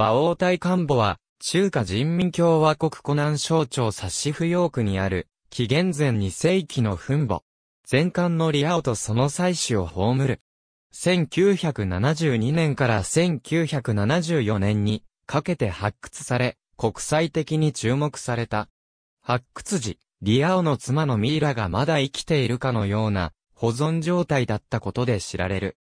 馬王隊幹部は、中華人民共和国湖南省庁察し不要区にある、紀元前2世紀の墳墓。全館のリアオとその祭祀を葬る。1972年から1974年にかけて発掘され、国際的に注目された。発掘時、リアオの妻のミイラがまだ生きているかのような保存状態だったことで知られる。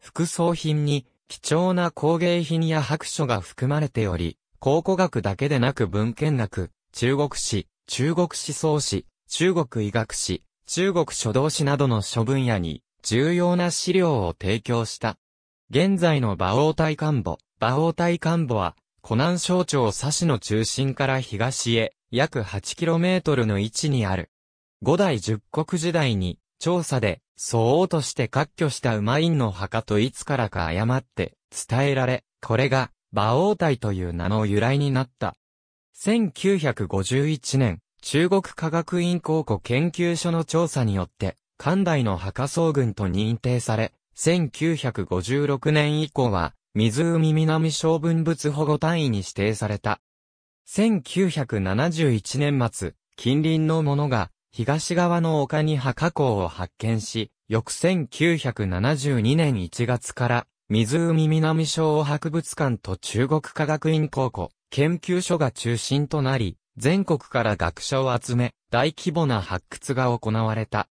副葬品に貴重な工芸品や白書が含まれており、考古学だけでなく文献学、中国史、中国思想史、中国医学史、中国書道史などの諸分野に重要な資料を提供した。現在の馬王体幹部、馬王体幹部は、湖南省庁佐市の中心から東へ約 8km の位置にある。五代十国時代に調査でそうとして割拠した馬院の墓といつからか誤って伝えられ、これが馬王体という名の由来になった。1951年、中国科学院考古研究所の調査によって、関代の墓総群と認定され、1956年以降は、湖南小文物保護単位に指定された。1971年末、近隣のものが、東側の丘に墓火口を発見し、翌1972年1月から、湖南省博物館と中国科学院高校、研究所が中心となり、全国から学者を集め、大規模な発掘が行われた。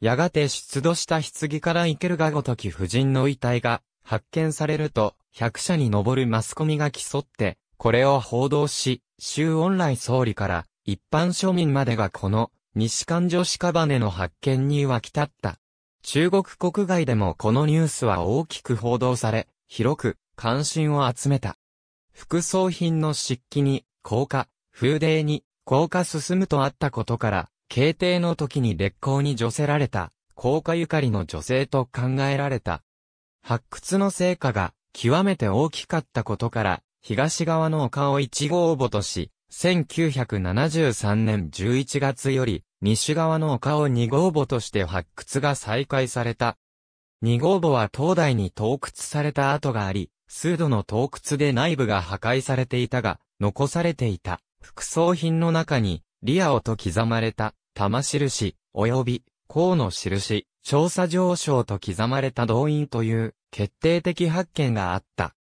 やがて出土した棺から生けるがごとき夫人の遺体が発見されると、100社に上るマスコミが競って、これを報道し、周恩来総理から一般庶民までがこの西環女子カバネの発見に沸き立った。中国国外でもこのニュースは大きく報道され、広く関心を集めた。副葬品の漆器に、硬化、風泥に、硬化進むとあったことから、慶帝の時に烈光に除せられた、硬化ゆかりの女性と考えられた。発掘の成果が極めて大きかったことから、東側の丘を一号母とし、1973年11月より、西側の丘を二号墓として発掘が再開された。二号墓は東大に洞窟された跡があり、数度の洞窟で内部が破壊されていたが、残されていた、副葬品の中に、リアオと刻まれた、玉印、及び、甲の印、調査上昇と刻まれた動員という、決定的発見があった。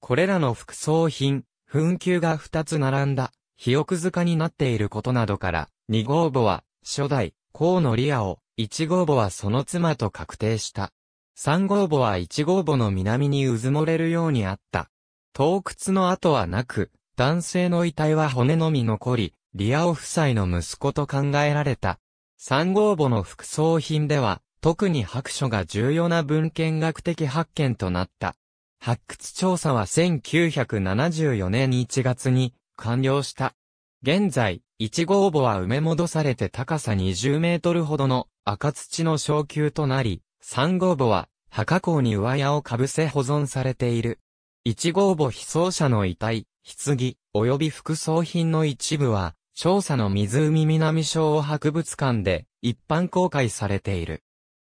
これらの副葬品、墳丘が二つ並んだ、肥沃塚になっていることなどから、二号母は、初代、河野リアを、一号母はその妻と確定した。三号母は一号母の南にうずもれるようにあった。洞窟の跡はなく、男性の遺体は骨のみ残り、リアオ夫妻の息子と考えられた。三号母の副葬品では、特に白書が重要な文献学的発見となった。発掘調査は1974年1月に完了した。現在、1号墓は埋め戻されて高さ20メートルほどの赤土の昇級となり、3号墓は墓口に上屋をかぶせ保存されている。1号墓被葬者の遺体、棺、及び副葬品の一部は、調査の湖南省博物館で一般公開されている。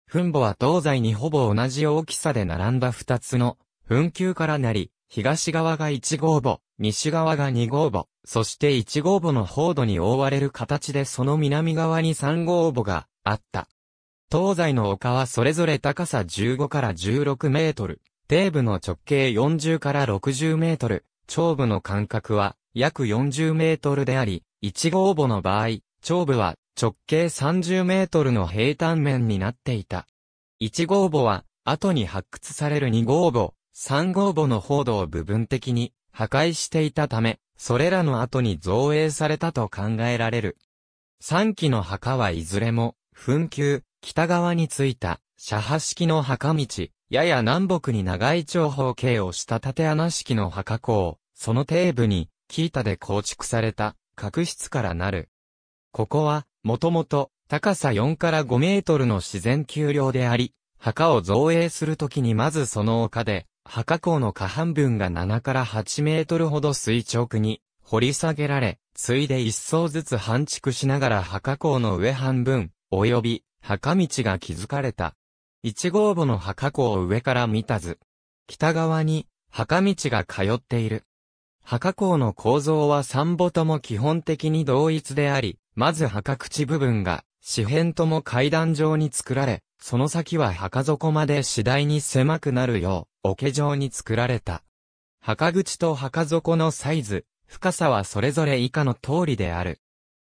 墳墓は東西にほぼ同じ大きさで並んだ2つの墳丘からなり、東側が1号墓、西側が2号墓、そして1号墓の宝土に覆われる形でその南側に3号墓があった。東西の丘はそれぞれ高さ15から16メートル、底部の直径40から60メートル、長部の間隔は約40メートルであり、1号墓の場合、長部は直径30メートルの平坦面になっていた。1号墓は後に発掘される2号墓、3号墓の報道を部分的に破壊していたため、それらの後に造営されたと考えられる。3基の墓はいずれも、墳丘、北側についた、車破式の墓道、やや南北に長い長方形をした縦穴式の墓口、その底部に、木板で構築された、角質からなる。ここは、もともと、高さ4から5メートルの自然丘陵であり、墓を造営するときにまずその丘で、墓口の下半分が7から8メートルほど垂直に掘り下げられ、ついで一層ずつ半築しながら墓口の上半分、及び墓道が築かれた。一号墓の墓口を上から見た図。北側に墓道が通っている。墓口の構造は三母とも基本的に同一であり、まず墓口部分が、四辺とも階段状に作られ、その先は墓底まで次第に狭くなるよう、桶状に作られた。墓口と墓底のサイズ、深さはそれぞれ以下の通りである。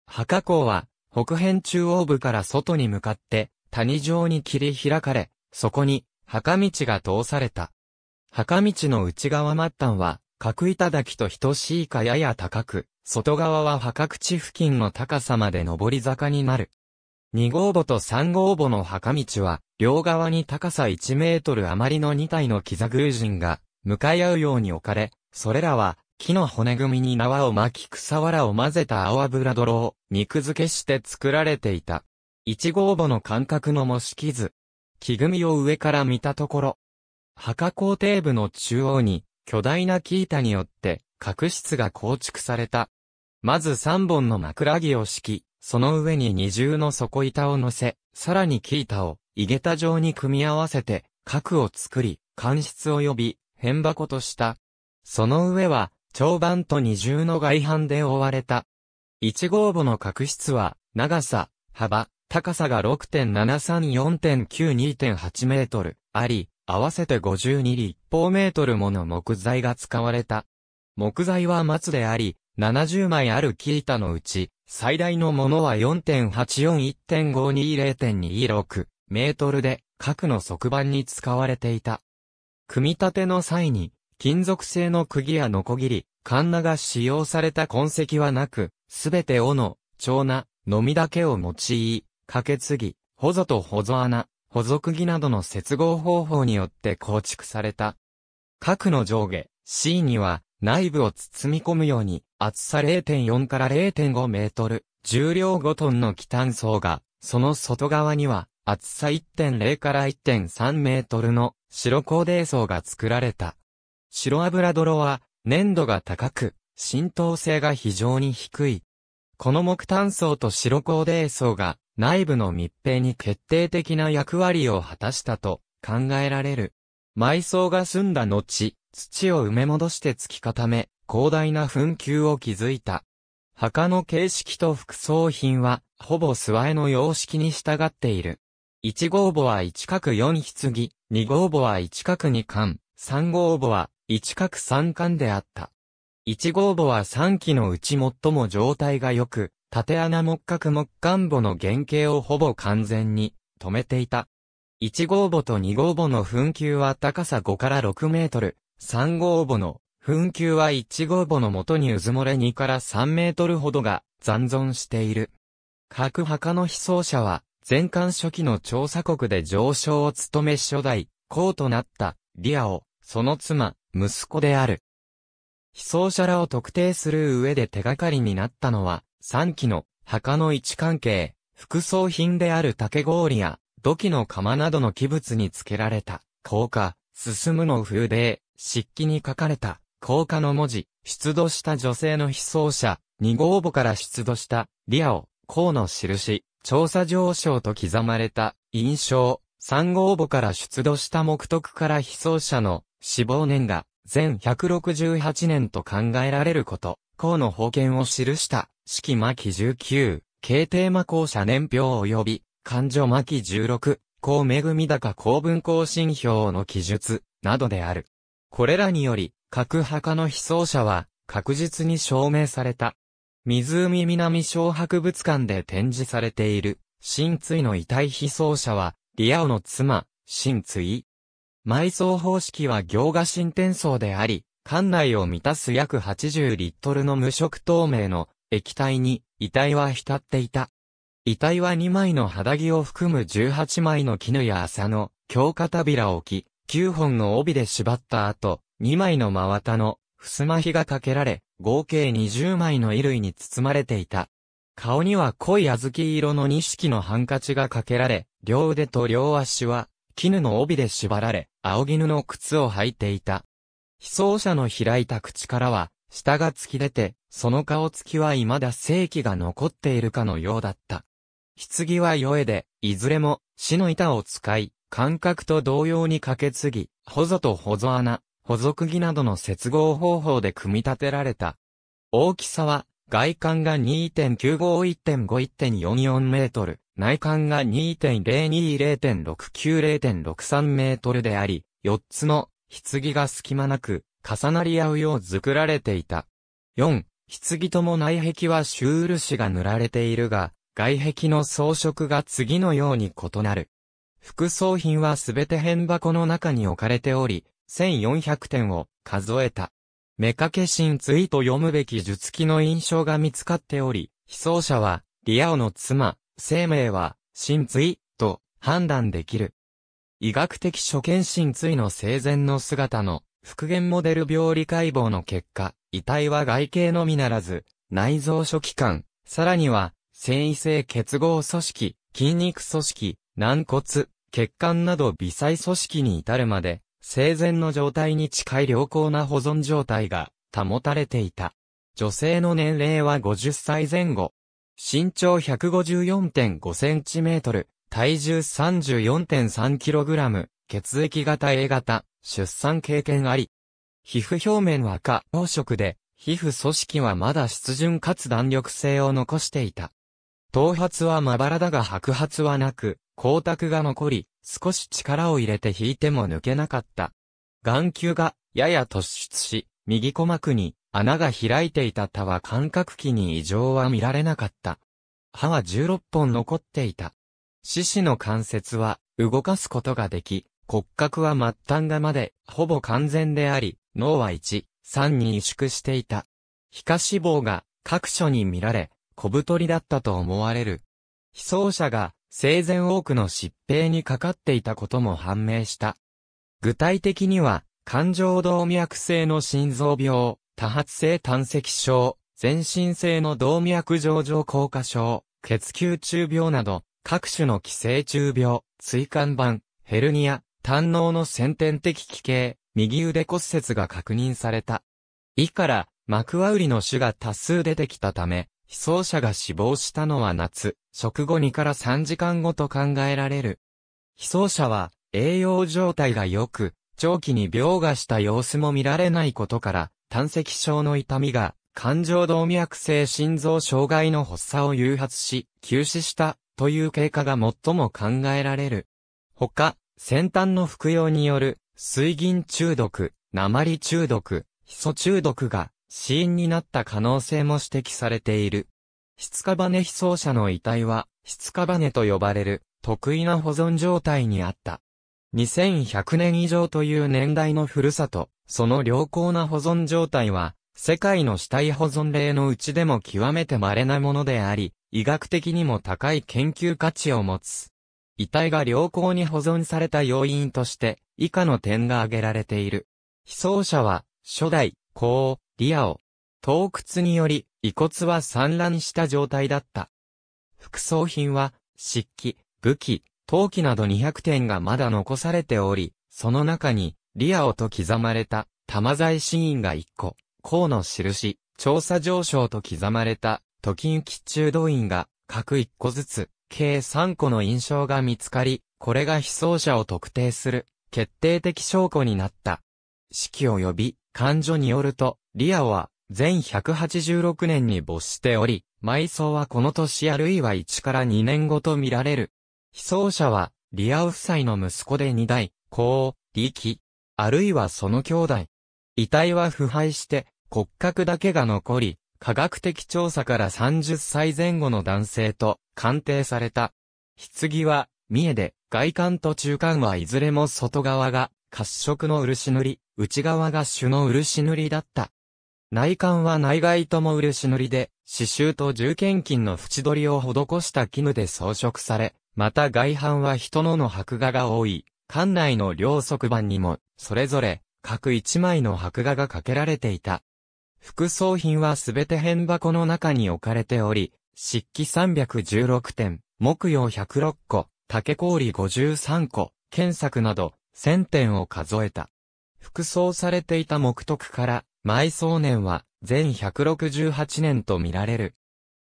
墓口は、北辺中央部から外に向かって、谷状に切り開かれ、そこに、墓道が通された。墓道の内側末端は、角頂と等しいかやや高く、外側は墓口付近の高さまで上り坂になる。2号墓と3号墓の墓道は、両側に高さ1メートル余りの2体の木座。偶人が、向かい合うように置かれ、それらは、木の骨組みに縄を巻き草らを混ぜた青油泥を肉付けして作られていた。1号墓の間隔の模式図。木組みを上から見たところ。墓工程部の中央に、巨大な木板によって、角質が構築された。まず3本の枕木を敷き、その上に二重の底板を乗せ、さらに木板を、井桁状に組み合わせて、核を作り、間室を呼び、変箱とした。その上は、長板と二重の外板で覆われた。一号母の角室は、長さ、幅、高さが6.734.92.8メートルあり、合わせて52立方メートルもの木材が使われた。木材は松であり、70枚ある木板のうち、最大のものは4.841.520.26メートルで、核の側板に使われていた。組み立ての際に、金属製の釘やノコギリ、カンナが使用された痕跡はなく、すべて斧、長な、のみだけを用い、かけ継ぎ、ほぞとほぞ穴、ほぞ釘などの接合方法によって構築された。核の上下、C には内部を包み込むように厚さ0.4から0.5メートル、重量5トンの木炭層が、その外側には、厚さ1.0から1.3メートルの白デ泥層が作られた。白油泥は、粘度が高く、浸透性が非常に低い。この木炭層と白デ泥層が、内部の密閉に決定的な役割を果たしたと考えられる。埋葬が済んだ後、土を埋め戻して突き固め、広大な墳丘を築いた。墓の形式と副葬品は、ほぼ諏訪絵の様式に従っている。1号墓は1角4棺、2号墓は1角2巻、3号墓は1角3巻であった。1号墓は3基のうち最も状態が良く、縦穴木角木管墓の原型をほぼ完全に止めていた。1号墓と2号墓の墳丘は高さ5から6メートル、3号墓の墳球は1号墓の元にうずもれ2から3メートルほどが残存している。各墓の被葬者は、前漢初期の調査国で上昇を務め初代、皇となった、リアを、その妻、息子である。被葬者らを特定する上で手がかりになったのは、3期の墓の位置関係、副葬品である竹氷や土器の釜などの器物につけられた、硬化、進むの風で、漆器に書かれた高架の文字、出土した女性の被葬者、二号墓から出土した、リアを、項の印、調査上昇と刻まれた、印象、三号墓から出土した目徳から被葬者の、死亡年が、全168年と考えられること、項の封建を記した、式末期19、慶帝魔校者年表及び、勘定末期16、項恵み高公文更新表の記述、などである。これらにより、核墓の被葬者は確実に証明された。湖南小博物館で展示されている、新追の遺体被葬者は、リアオの妻、新追。埋葬方式は行が新転送であり、館内を満たす約80リットルの無色透明の液体に遺体は浸っていた。遺体は2枚の肌着を含む18枚の絹や麻の強化扉を置き、9本の帯で縛った後、2枚の真綿の、襖ひがかけられ、合計20枚の衣類に包まれていた。顔には濃い小豆色の錦のハンカチがかけられ、両腕と両足は、絹の帯で縛られ、青絹の靴を履いていた。被葬者の開いた口からは、舌が突き出て、その顔つきは未だ正気が残っているかのようだった。棺は酔えで、いずれも、死の板を使い、感覚と同様にかけ継ぎ、ほぞとほぞ穴、補足儀などの接合方法で組み立てられた。大きさは、外観が2.951.5.44メートル、内観が2.020.690.63メートルであり、4つの棺が隙間なく重なり合うよう作られていた。4、棺とも内壁はシュール紙が塗られているが、外壁の装飾が次のように異なる。副葬品はすべて変箱の中に置かれており、1400点を数えた。目掛け神追と読むべき術記の印象が見つかっており、被葬者は、リアオの妻、生命は、神追と判断できる。医学的初見神追の生前の姿の復元モデル病理解剖の結果、遺体は外形のみならず、内臓初期間、さらには、繊維性結合組織、筋肉組織、軟骨、血管など微細組織に至るまで、生前の状態に近い良好な保存状態が保たれていた。女性の年齢は50歳前後。身長154.5センチメートル、体重 34.3kg、血液型 A 型、出産経験あり。皮膚表面は赤、黄色で、皮膚組織はまだ湿潤かつ弾力性を残していた。頭髪はまばらだが白髪はなく、光沢が残り、少し力を入れて引いても抜けなかった。眼球がやや突出し、右鼓膜に穴が開いていた他は感覚器に異常は見られなかった。歯は16本残っていた。四肢の関節は動かすことができ、骨格は末端がまでほぼ完全であり、脳は1、3に萎縮していた。皮下脂肪が各所に見られ、小太りだったと思われる。被走者が生前多くの疾病にかかっていたことも判明した。具体的には、感情動脈性の心臓病、多発性胆石症、全身性の動脈上上硬化症、血球中病など、各種の寄生虫病、椎間板、ヘルニア、胆脳の先天的奇形、右腕骨折が確認された。以から、マクワウリの種が多数出てきたため、被葬者が死亡したのは夏、食後2から3時間後と考えられる。被葬者は栄養状態が良く、長期に病がした様子も見られないことから、胆石症の痛みが、感情動脈性心臓障害の発作を誘発し、急死したという経過が最も考えられる。他、先端の服用による、水銀中毒、鉛中毒、ヒ素中毒が死因になった可能性も指摘されている。質カバネ被葬者の遺体は、質カバネと呼ばれる、特異な保存状態にあった。2100年以上という年代のふるさと、その良好な保存状態は、世界の死体保存例のうちでも極めて稀なものであり、医学的にも高い研究価値を持つ。遺体が良好に保存された要因として、以下の点が挙げられている。被葬者は、初代、皇リアを、洞窟により遺骨は散乱した状態だった。副葬品は、漆器、武器、陶器など200点がまだ残されており、その中に、リアオと刻まれた、玉材シーンが1個、甲の印、調査上昇と刻まれた、時行き中動員が、各1個ずつ、計3個の印象が見つかり、これが被葬者を特定する、決定的証拠になった。式を呼び、患者によると、リアは、全186年に没しており、埋葬はこの年あるいは1から2年後と見られる。被葬者は、リア夫妻の息子で2代、リキ、あるいはその兄弟。遺体は腐敗して、骨格だけが残り、科学的調査から30歳前後の男性と鑑定された。棺は、三重で、外観と中間はいずれも外側が褐色の漆塗り、内側が朱の漆塗りだった。内観は内外とも漆塗りで、刺繍と重剣金の縁取りを施した絹で装飾され、また外反は人のの白画が多い、館内の両側板にも、それぞれ、各一枚の白画がかけられていた。副葬品はすべて変箱の中に置かれており、漆器316点、木曜106個、竹氷53個、剣作など、1000点を数えた。副装されていた木徳から、埋葬年は全168年と見られる。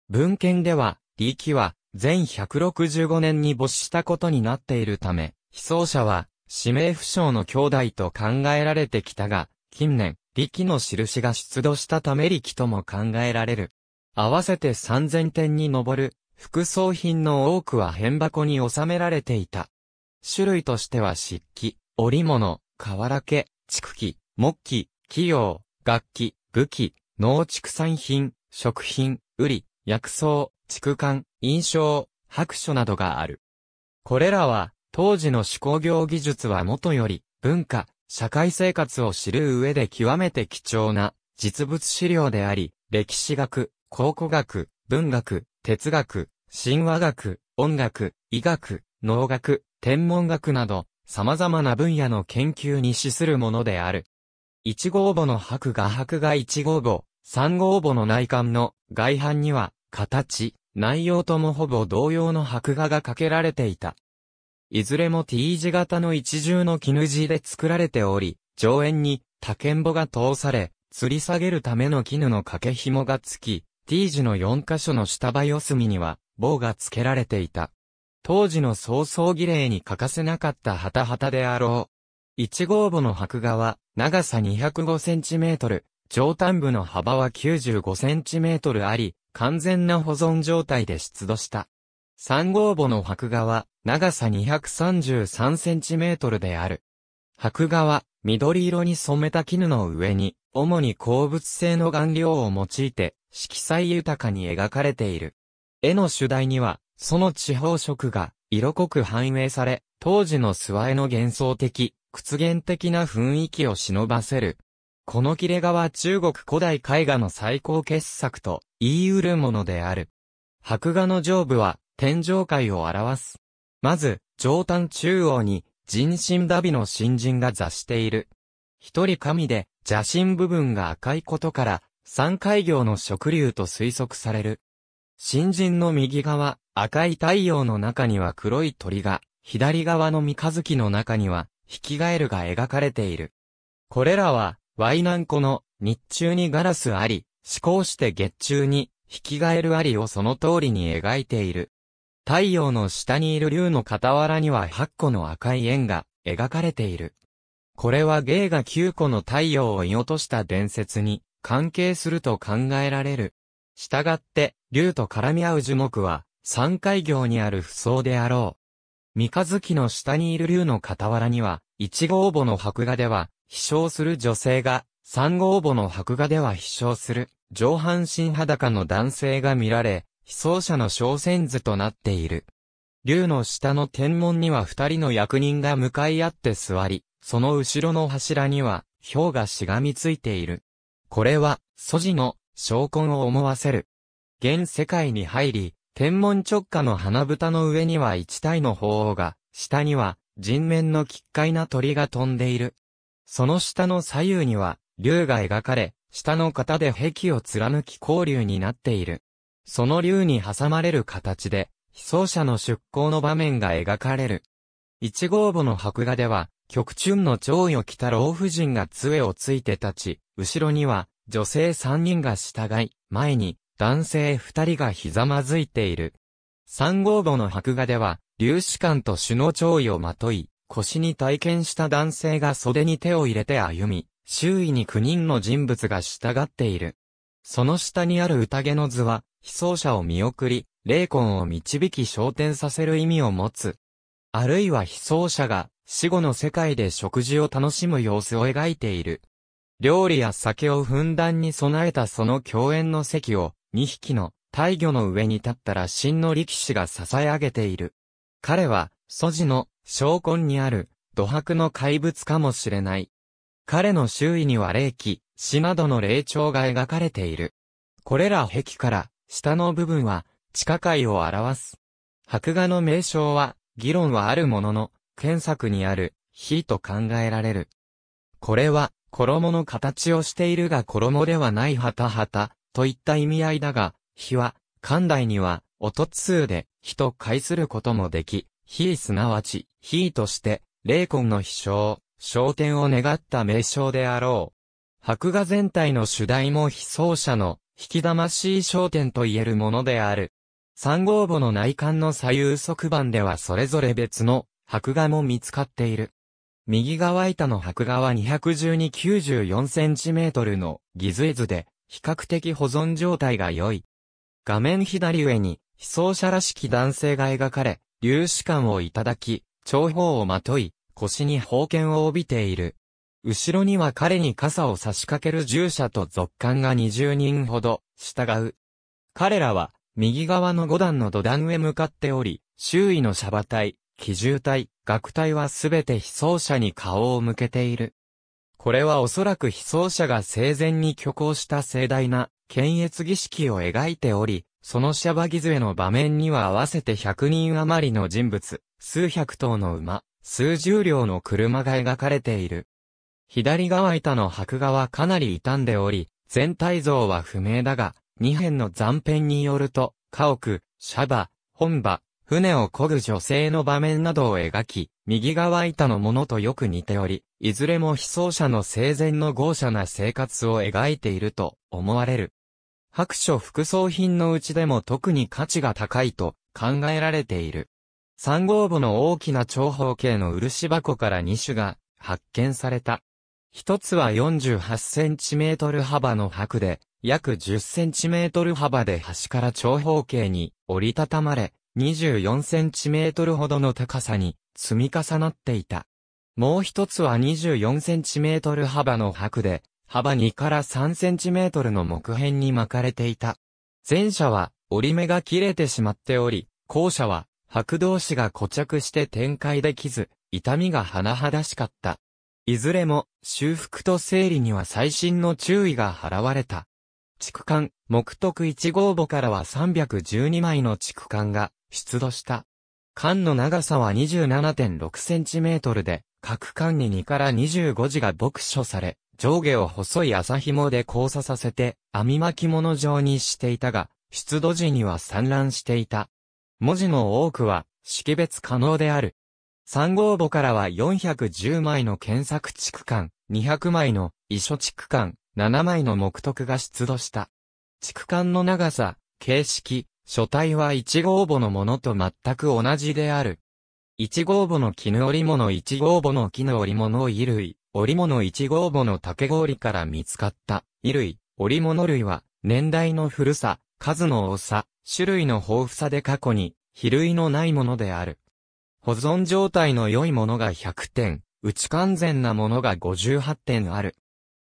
文献では、李は全165年に没したことになっているため、被葬者は指名不詳の兄弟と考えられてきたが、近年、力の印が出土したため力とも考えられる。合わせて3000点に上る、副葬品の多くは変箱に収められていた。種類としては漆器、織物、瓦家、竹器、木器、器用、楽器、武器、農畜産品、食品、売り、薬草、畜間、印象、白書などがある。これらは、当時の手工業技術はもとより、文化、社会生活を知る上で極めて貴重な実物資料であり、歴史学、考古学、文学、哲学、神話学、音楽、医学、農学、天文学など、様々な分野の研究に資するものである。1号母の白が白が1号母、3号母の内観の外板には、形、内容ともほぼ同様の白画がかけられていた。いずれも T 字型の一重の絹地で作られており、上縁に他ん母が通され、吊り下げるための絹の掛け紐がつき、T 字の4箇所の下場四隅には棒が付けられていた。当時の早々儀礼に欠かせなかった旗旗であろう。一号母の白画は、長さ 205cm、上端部の幅は 95cm あり、完全な保存状態で出土した。3号母の白画は、長さ 233cm である。白画は、緑色に染めた絹の上に、主に鉱物性の顔料を用いて、色彩豊かに描かれている。絵の主題には、その地方色が、色濃く反映され、当時の諏訪絵の幻想的、屈原的な雰囲気を忍ばせる。この切れ画は中国古代絵画の最高傑作と言い得るものである。白画の上部は天上界を表す。まず、上端中央に人身ダビの新人が座している。一人神で邪神部分が赤いことから、三海行の食流と推測される。新人の右側、赤い太陽の中には黒い鳥が、左側の三日月の中にはきガエルが描かれている。これらは、ワイナンコの日中にガラスあり、思考して月中に引きガエルありをその通りに描いている。太陽の下にいる竜の傍らには8個の赤い円が描かれている。これは芸が9個の太陽を射落とした伝説に関係すると考えられる。したがって、竜と絡み合う樹木は、三階行にある不相であろう。三日月の下にいる竜の傍らには、一号母の白画では、飛翔する女性が、三号母の白画では飛翔する、上半身裸の男性が見られ、飛走者の小仙図となっている。竜の下の天文には二人の役人が向かい合って座り、その後ろの柱には、氷がしがみついている。これは、素地の、昇魂を思わせる。現世界に入り、天文直下の花蓋の上には一体の鳳凰が、下には人面の奇怪な鳥が飛んでいる。その下の左右には、竜が描かれ、下の型で壁を貫き交流になっている。その竜に挟まれる形で、被葬者の出港の場面が描かれる。一号墓の白画では、極中の蝶を着た老婦人が杖をついて立ち、後ろには女性三人が従い、前に男性二人がひざまずいている。三号墓の白画では、粒子官と首脳弔意をまとい、腰に体験した男性が袖に手を入れて歩み、周囲に9人の人物が従っている。その下にある宴の図は、被葬者を見送り、霊魂を導き昇天させる意味を持つ。あるいは被葬者が死後の世界で食事を楽しむ様子を描いている。料理や酒をふんだんに備えたその共演の席を2匹の大魚の上に立ったら真の力士が支え上げている。彼は、素地の昇根にある土白の怪物かもしれない。彼の周囲には霊気、死などの霊長が描かれている。これら壁から下の部分は地下界を表す。白画の名称は議論はあるものの、検索にある火と考えられる。これは衣の形をしているが衣ではないはたはたといった意味合いだが、火は、寛大には、音通で、火と解することもでき、火、すなわち、火として、霊魂の飛翔、昇天を願った名称であろう。白画全体の主題も被奏者の、引き魂昇天と言えるものである。三号母の内観の左右側板ではそれぞれ別の白画も見つかっている。右側板の白画は2 1 2 9 4トルのギズイズで、比較的保存状態が良い。画面左上に、被葬者らしき男性が描かれ、粒子感をいただき、長方をまとい、腰に宝剣を帯びている。後ろには彼に傘を差し掛ける従者と続官が20人ほど、従う。彼らは、右側の5段の土壇へ向かっており、周囲のシャバ隊、奇獣隊、学隊はすべて被葬者に顔を向けている。これはおそらく被葬者が生前に挙行した盛大な検閲儀式を描いており、そのシャバギズエの場面には合わせて100人余りの人物、数百頭の馬、数十両の車が描かれている。左側板の白画はかなり傷んでおり、全体像は不明だが、2辺の残片によると、家屋、シャバ、本場、船を漕ぐ女性の場面などを描き、右側板のものとよく似ており、いずれも被葬者の生前の豪奢な生活を描いていると思われる。白書副葬品のうちでも特に価値が高いと考えられている。三号部の大きな長方形の漆箱から2種が発見された。一つは4 8センチメートル幅の白で、約1 0センチメートル幅で端から長方形に折りたたまれ、24センチメートルほどの高さに積み重なっていた。もう一つは24センチメートル幅の白で、幅2から3センチメートルの木片に巻かれていた。前者は折り目が切れてしまっており、後者は白同士が固着して展開できず、痛みが甚だしかった。いずれも修復と整理には最新の注意が払われた。畜間、木徳1号簿からは312枚の畜間が出土した。缶の長さは 27.6cm で、各缶に2から25字が牧書され、上下を細い麻紐で交差させて、網巻物状にしていたが、出土時には散乱していた。文字の多くは、識別可能である。3号簿からは410枚の検索地区間、200枚の遺書地区間、7枚の目徳が出土した。地区間の長さ、形式、書体は1号母のものと全く同じである。1号母の絹織物1号母の絹織物衣類、織物1号母の竹氷から見つかった衣類、織物類は年代の古さ、数の多さ、種類の豊富さで過去に比類のないものである。保存状態の良いものが100点、内完全なものが58点ある。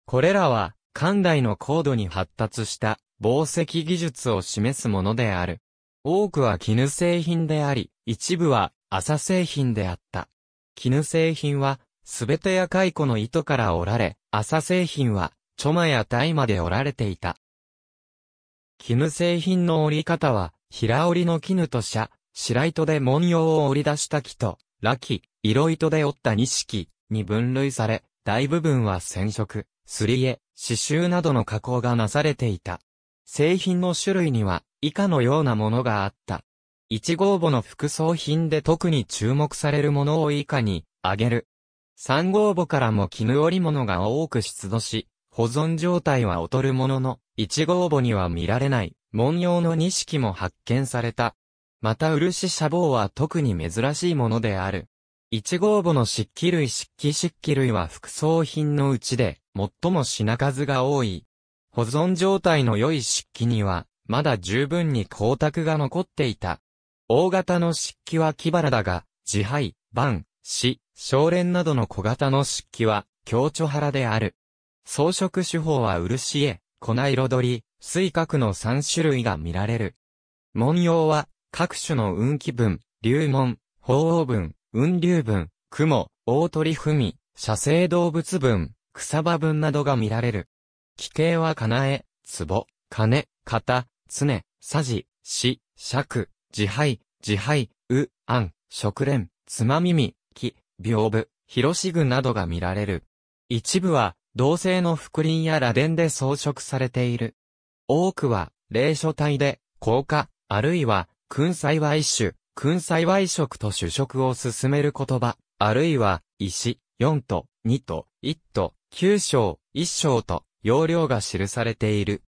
これらは、漢代の高度に発達した防石技術を示すものである。多くは絹製品であり、一部は麻製品であった。絹製品は、すべてや蚕の糸から織られ、麻製品は、チョマや大麻で織られていた。絹製品の織り方は、平織りの絹と車、白糸で文様を織り出した木と、ラキ、色糸で織った錦に分類され、大部分は染色、すり絵、刺繍などの加工がなされていた。製品の種類には以下のようなものがあった。一号母の副葬品で特に注目されるものを以下に挙げる。三号母からも絹織物が多く出土し、保存状態は劣るものの、一号母には見られない、文様の錦も発見された。また漆砂防は特に珍しいものである。一号母の漆器類漆器漆器類は副葬品のうちで、最も品数が多い。保存状態の良い漆器には、まだ十分に光沢が残っていた。大型の漆器は木原だが、自敗、番、死、少年などの小型の漆器は、強調原である。装飾手法は漆絵、粉彩り、水角の3種類が見られる。文様は、各種の運気分、流門、鳳凰文、雲流文、雲、大鳥み、射生動物分、草場分などが見られる。奇形は叶え、壺、金、型、常、さじ、し、尺、自敗、自敗、う、案、食連、つまみみ、き、屏風、広し具などが見られる。一部は、銅製の覆輪や螺鈿で装飾されている。多くは、霊書体で、高化、あるいは、君幸一種、君幸色と主食を進める言葉、あるいは、石、四と、二と、一と、九章、一章と、容量が記されている。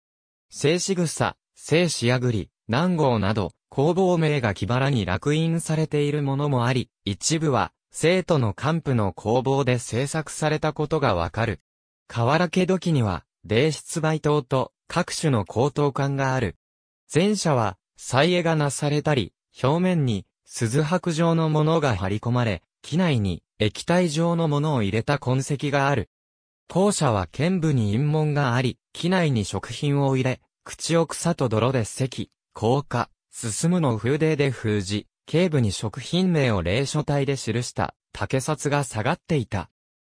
静止草、静止やぐり、南郷など、工房名が木原に落印されているものもあり、一部は、生徒の幹部の工房で制作されたことがわかる。河原家土器には、霊出梅刀と各種の高等感がある。前者は、再絵がなされたり、表面に鈴白状のものが貼り込まれ、機内に液体状のものを入れた痕跡がある。校舎は剣部に陰門があり、機内に食品を入れ、口を草と泥で咳、硬化、進むの風泥で封じ、警部に食品名を霊書体で記した竹札が下がっていた。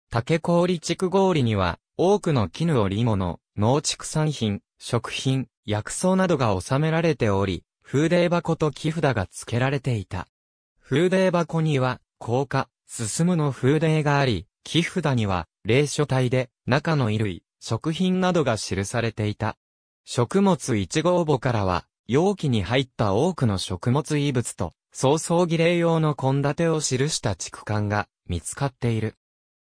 竹氷地区氷には、多くの絹織物、農畜産品、食品、薬草などが収められており、風泥箱と木札が付けられていた。風泥箱には、硬化、進むの風泥があり、木札には、霊書体で、中の衣類、食品などが記されていた。食物一号簿からは、容器に入った多くの食物遺物と、早々儀礼用の献立を記した畜間が見つかっている。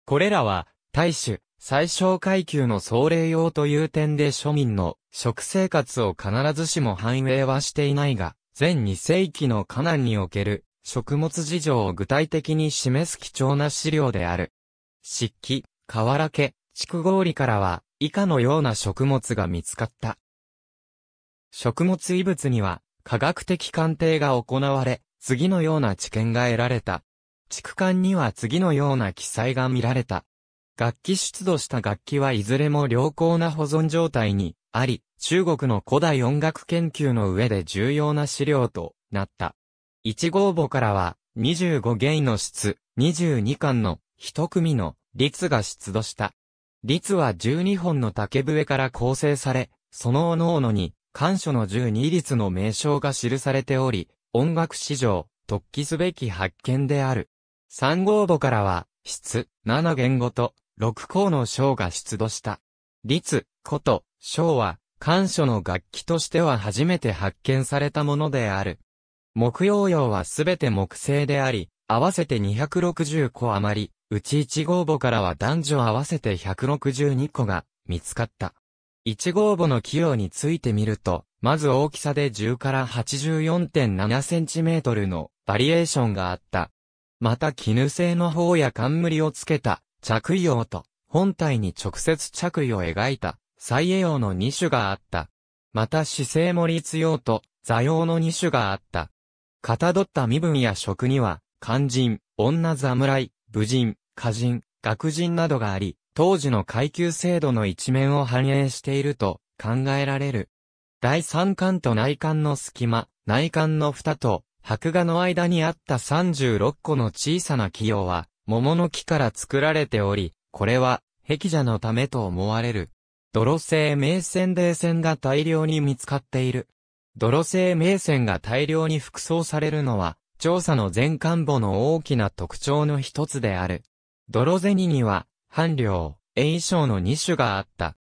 これらは、大衆、最小階級の総礼用という点で庶民の食生活を必ずしも反映はしていないが、全2世紀のカナンにおける食物事情を具体的に示す貴重な資料である。漆器、河原家、合氷からは、以下のような食物が見つかった。食物異物には、科学的鑑定が行われ、次のような知見が得られた。畜間には次のような記載が見られた。楽器出土した楽器はいずれも良好な保存状態にあり、中国の古代音楽研究の上で重要な資料となった。1号簿からは、25弦の質、22巻の一組の律が出土した。律は12本の竹笛から構成され、そのおのおのに、干書の12律の名称が記されており、音楽史上、突起すべき発見である。三号簿からは、質、7言語と、6項の章が出土した。律、こと、章は、干書の楽器としては初めて発見されたものである。木曜用はすべて木製であり、合わせて260個余り、うち1号墓からは男女合わせて162個が見つかった。1号墓の器用についてみると、まず大きさで10から84.7センチメートルのバリエーションがあった。また絹製の方や冠をつけた着衣用と本体に直接着衣を描いた再栄用の2種があった。また姿勢も立用と座用の2種があった。かたどった身分や職には、肝心、女侍、武人、歌人、学人などがあり、当時の階級制度の一面を反映していると考えられる。第三巻と内巻の隙間、内巻の蓋と白画の間にあった36個の小さな器用は、桃の木から作られており、これは、壁蛇のためと思われる。泥製名線泥線が大量に見つかっている。泥製名線が大量に服装されるのは、調査の全官部の大きな特徴の一つである。泥銭には、半領、栄章の2種があった。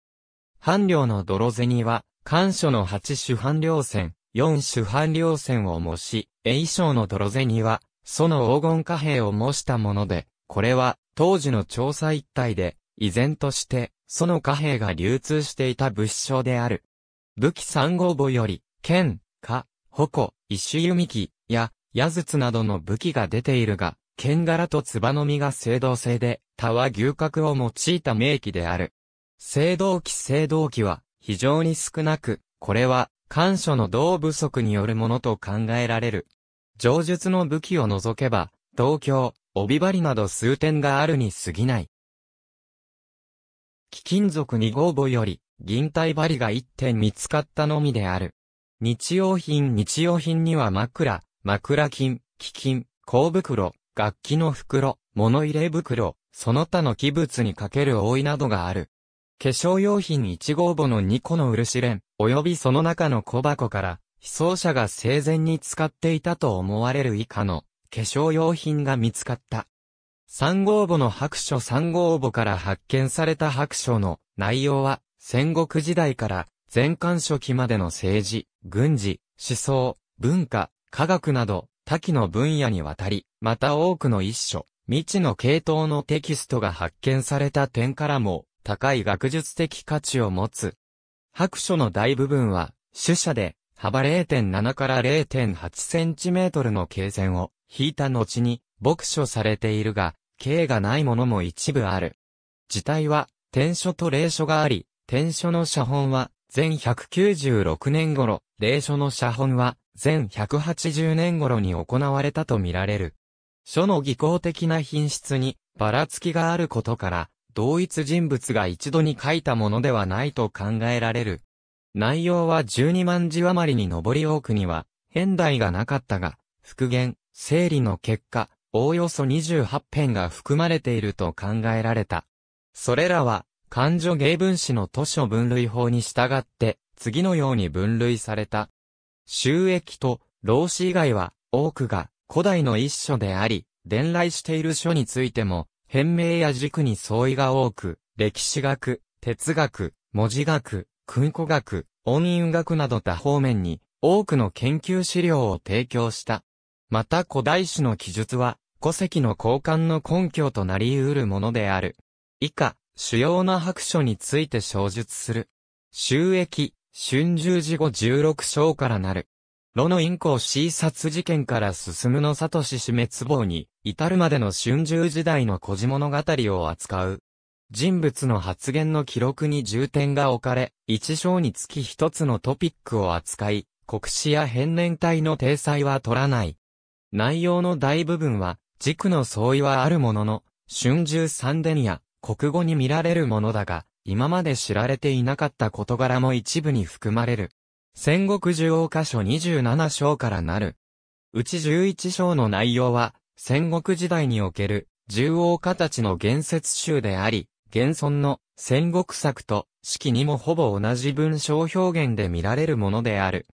半領の泥銭は、官所の8種半領船、4種半領船を模し、栄章の泥銭は、その黄金貨幣を模したもので、これは、当時の調査一体で、依然として、その貨幣が流通していた物証である。武器三号母より、剣、か、矛、石弓木、や、矢筒などの武器が出ているが、剣柄と唾の実が青銅製で、他は牛角を用いた名器である。青銅器青銅器は非常に少なく、これは、干渉の銅不足によるものと考えられる。上述の武器を除けば、銅鏡、帯針など数点があるに過ぎない。貴金属二号墓より、銀体針が一点見つかったのみである。日用品日用品には枕、枕金、基金、香袋、楽器の袋、物入れ袋、その他の器物にかける覆いなどがある。化粧用品1号簿の2個の漆連、及びその中の小箱から、被葬者が生前に使っていたと思われる以下の化粧用品が見つかった。3号簿の白書3号簿から発見された白書の内容は、戦国時代から前漢初期までの政治、軍事、思想、文化、科学など多岐の分野にわたり、また多くの一書、未知の系統のテキストが発見された点からも、高い学術的価値を持つ。白書の大部分は、主者で、幅0.7から0.8センチメートルの経線を引いた後に、牧書されているが、形がないものも一部ある。字体は、天書と霊書があり、天書の写本は、全196年頃、霊書の写本は、前180年頃に行われたとみられる。書の技巧的な品質にばらつきがあることから、同一人物が一度に書いたものではないと考えられる。内容は12万字余りに上り多くには、変題がなかったが、復元、整理の結果、おおよそ28編が含まれていると考えられた。それらは、漢女芸文史の図書分類法に従って、次のように分類された。収益と労使以外は多くが古代の一書であり、伝来している書についても、変名や軸に相違が多く、歴史学、哲学、文字学、訓古学、音韻学など多方面に多くの研究資料を提供した。また古代史の記述は、古籍の交換の根拠となり得るものである。以下、主要な白書について詳述する。収益、春秋時後16章からなる。炉の陰行 C 殺事件から進むの里氏氏滅亡に、至るまでの春秋時代の古事物語を扱う。人物の発言の記録に重点が置かれ、一章につき一つのトピックを扱い、国史や変年体の体裁は取らない。内容の大部分は、軸の相違はあるものの、春秋三伝や国語に見られるものだが、今まで知られていなかった事柄も一部に含まれる。戦国十王箇所27章からなる。うち11章の内容は、戦国時代における、十王家たちの言説集であり、現存の戦国策と式にもほぼ同じ文章表現で見られるものである。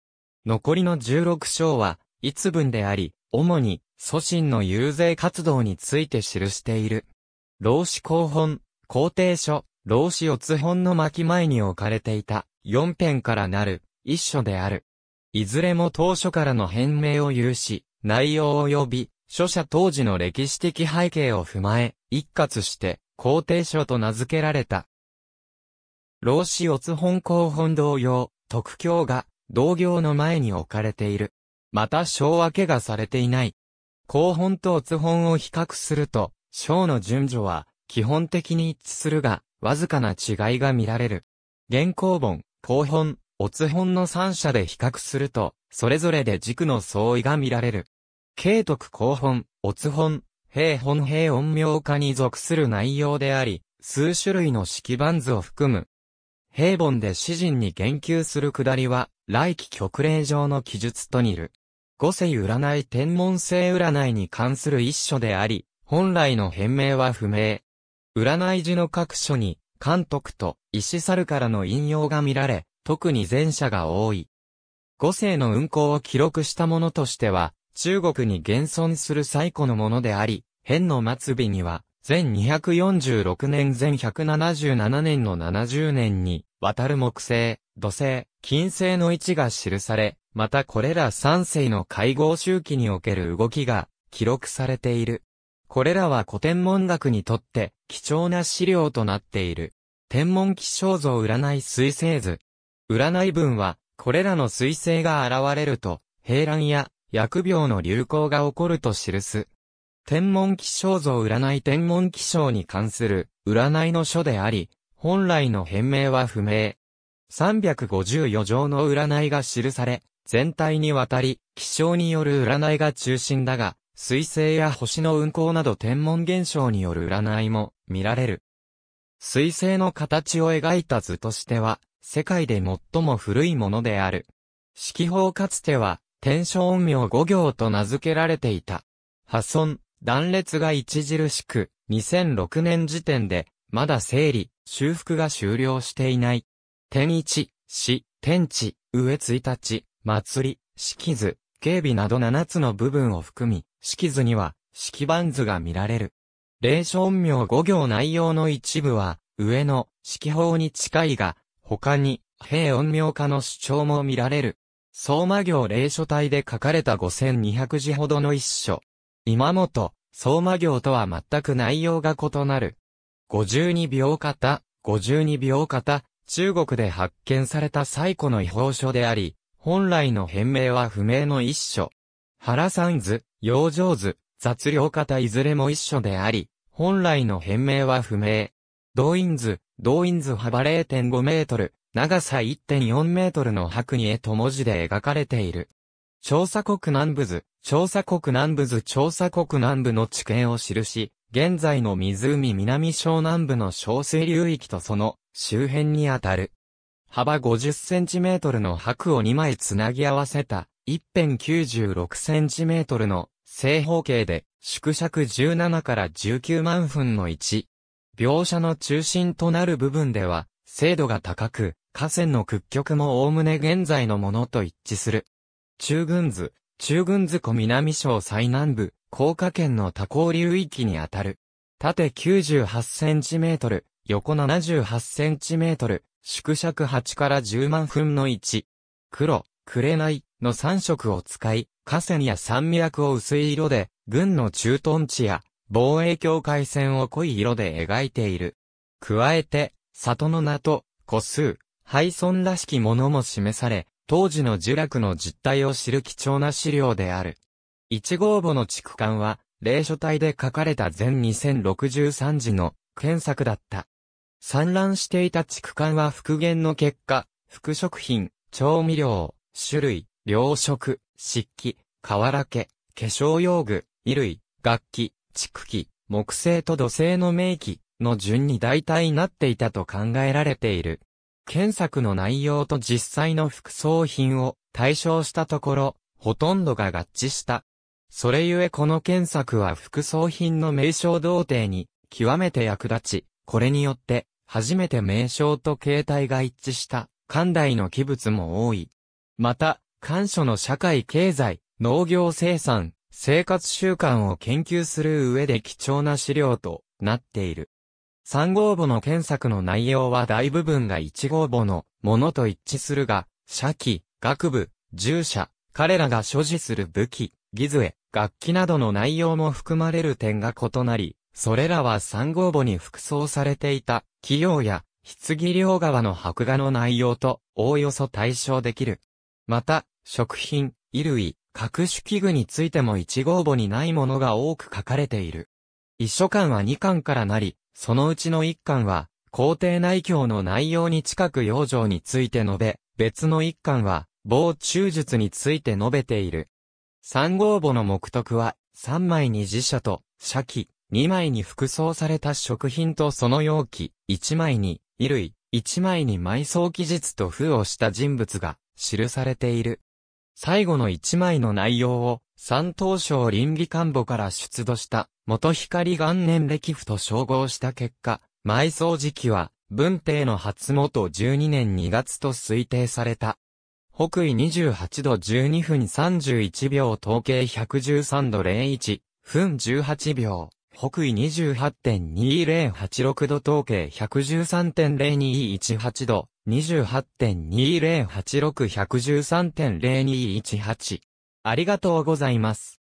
残りの16章は、一文であり、主に、祖神の遊説活動について記している。老子公本、皇帝書、老子四つ本の巻前に置かれていた、四篇からなる、一書である。いずれも当初からの変名を有し、内容及び、書者当時の歴史的背景を踏まえ、一括して、皇帝書と名付けられた。老子四つ本公本同様、特教が、同行の前に置かれている。また章分けがされていない。公本と乙本を比較すると、章の順序は、基本的に一致するが、わずかな違いが見られる。原稿本、後本、オツ本の三者で比較すると、それぞれで軸の相違が見られる。慶徳後本、オツ本、平本平音明化に属する内容であり、数種類の式番図を含む。平本で詩人に言及するくだりは、来期極令上の記述と似る。五世占い天文星占いに関する一書であり、本来の変名は不明。占い寺の各所に、監督と石猿からの引用が見られ、特に前者が多い。五世の運行を記録したものとしては、中国に現存する最古のものであり、変の末尾には、全246年全177年の70年に、渡る木星、土星、金星の位置が記され、またこれら三世の会合周期における動きが記録されている。これらは古天文学にとって貴重な資料となっている。天文気象像占い彗星図。占い文は、これらの彗星が現れると、平乱や薬病の流行が起こると記す。天文気象像占い天文気象に関する占いの書であり、本来の変名は不明。354条の占いが記され、全体にわたり、気象による占いが中心だが、彗星や星の運行など天文現象による占いも見られる。彗星の形を描いた図としては、世界で最も古いものである。四季法かつては、天正音明五行と名付けられていた。破損、断裂が著しく、2006年時点で、まだ整理、修復が終了していない。天一、死、天地、上一日、祭り、四季図、警備など七つの部分を含み、式図には、式番図が見られる。霊書音名5行内容の一部は、上の式法に近いが、他に、平音名化の主張も見られる。相馬行霊書体で書かれた5200字ほどの一書。今元、相馬行とは全く内容が異なる。52秒型、52秒型、中国で発見された最古の違法書であり、本来の変名は不明の一書。原山図、養生図、雑量型いずれも一緒であり、本来の変名は不明。動員図、動員図幅0.5メートル、長さ1.4メートルの白に絵と文字で描かれている。調査国南部図、調査国南部図調査国南部の地形を記し、現在の湖南小南部の小水流域とその周辺にあたる。幅50センチメートルの白を2枚つなぎ合わせた一辺 96cm の正方形で縮尺17から19万分の1。描写の中心となる部分では精度が高く、河川の屈曲も概ね現在のものと一致する。中軍図、中軍図湖南省最南部、高架県の多港流域にあたる。縦 98cm、横 78cm、縮尺8から10万分の1。黒、紅、の3色を使い、河川や山脈を薄い色で、軍の駐屯地や防衛境界線を濃い色で描いている。加えて、里の名と、個数、廃村らしきものも示され、当時の呪落の実態を知る貴重な資料である。一号墓の区間は、霊書体で書かれた全2063字の検索だった。散乱していた区間は復元の結果、副食品、調味料、種類、洋食、漆器、瓦家、化粧用具、衣類、楽器、蓄器、木製と土製の名器の順に大体なっていたと考えられている。検索の内容と実際の副葬品を対象したところ、ほとんどが合致した。それゆえこの検索は副葬品の名称同定に極めて役立ち、これによって初めて名称と形態が一致した、漢大の器物も多い。また、官所の社会経済、農業生産、生活習慣を研究する上で貴重な資料となっている。3号簿の検索の内容は大部分が1号簿のものと一致するが、社記、学部、従者、彼らが所持する武器、ギズエ、楽器などの内容も含まれる点が異なり、それらは3号簿に服装されていた企業や、棺両側の白画の内容とおおよそ対照できる。また、食品、衣類、各種器具についても1号簿にないものが多く書かれている。一書館は2巻からなり、そのうちの1巻は、皇帝内教の内容に近く養生について述べ、別の1巻は、防中術について述べている。三号簿の目徳は、三枚に自社と、社記、二枚に服装された食品とその容器、一枚に、衣類、一枚に埋葬記述と封をした人物が、記されている。最後の一枚の内容を、三等省倫理官房から出土した、元光元年歴譜と称号した結果、埋葬時期は、文帝の初元12年2月と推定された。北緯28度12分31秒統計113度01分18秒。北緯28.2086度統計113.0218度、28.2086、113.0218。ありがとうございます。